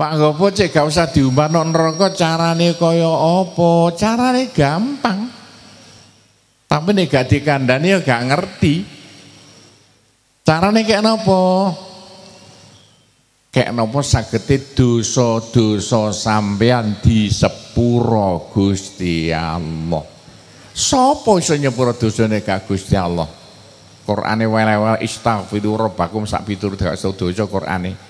Pak Gopo cek gak usah diubah cara neraka carane kaya apa? Carane gampang. Tapi nek gak dikandani ya gak ngerti. Carane kayak napa? Kayak napa sagete dosa-dosa sampean di sepuro Gusti Allah. Sopo iso nyepuro dosane ka Gusti Allah? Qur'ane wala-wala istaghfiru rabbakum sak pitur dak dosa Qur'ane.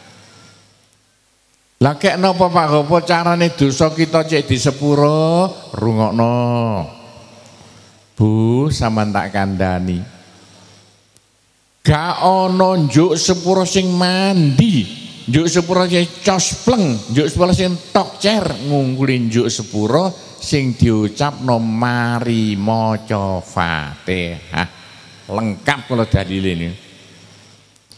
Lah kek napa Pak Gopo nih dosa kita cek di sepuro rungok no Bu sampean tak kandani Gak ono njuk sepuro sing mandi, njuk sepuro sing cospleng, njuk sepuro sing tokcer ngungkuli njuk sepuro sing diucap no mari maca Fatihah. Lengkap kalau dalil ini.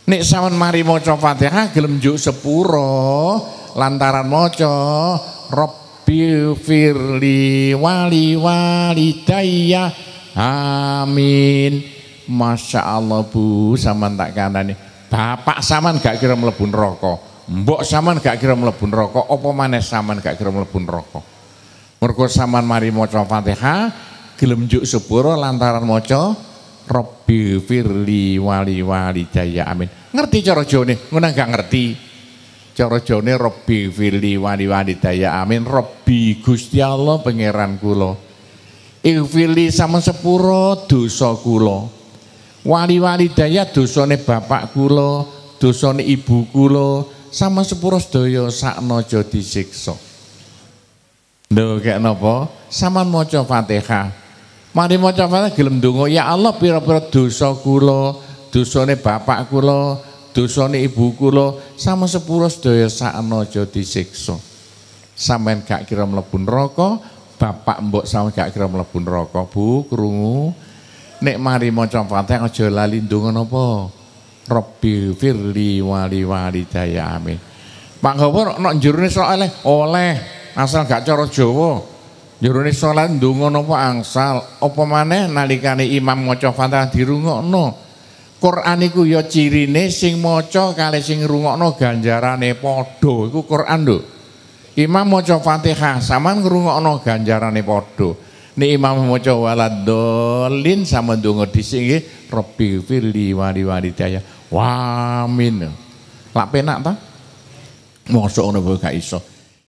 nih sampean mari maca Fatihah gelem njuk sepuro lantaran moco Robbi firli wali Wali Daya amin Masya Allah bu saman tak Nih bapak saman gak kira melebun rokok mbok saman gak kira melebun rokok opo manes saman gak kira melebun rokok mergo saman mari moco fatihah gelem juk sepuro lantaran moco Robbi firli wali wali Daya amin ngerti cara jone nih gak ngerti cara jawane Vili fili wali wali daya amin Rabbi Gusti Allah pangeran kula Ighfirli sama sepuro dosa kula wali wali daya Dusone bapak kula Dusone ibu kula sama sepuro sedaya sakno aja disiksa Lho kek napa sampean maca Fatihah Mari maca Fatihah gelem ya Allah pira-pira dosa kula dosane bapak kula dosane ibu kula sama sepuro sedaya sakno aja disiksa. Sampeyan gak kira mlebu neraka, bapak mbok sama gak kira mlebu neraka, Bu, krungu. Nek mari maca Fatihah aja lali ndonga napa? Rabbi firli wali walidaya amin. Pak Gawur nek jurune soalé oleh asal gak cara Jawa. Jurune salat ndonga napa angsal, apa maneh nalikane imam maca Fatihah dirungokno. Quran iku ya cirine sing maca kali sing ngrungokno ganjarane podo, itu Quran lho. Imam maca Fatihah sama ngrungokno ganjarane podo. Nek imam maca waladolin sama donga disingi Rabbi firli wali Taya. Wamin. Lak penak ta? Mosok ngono gak iso.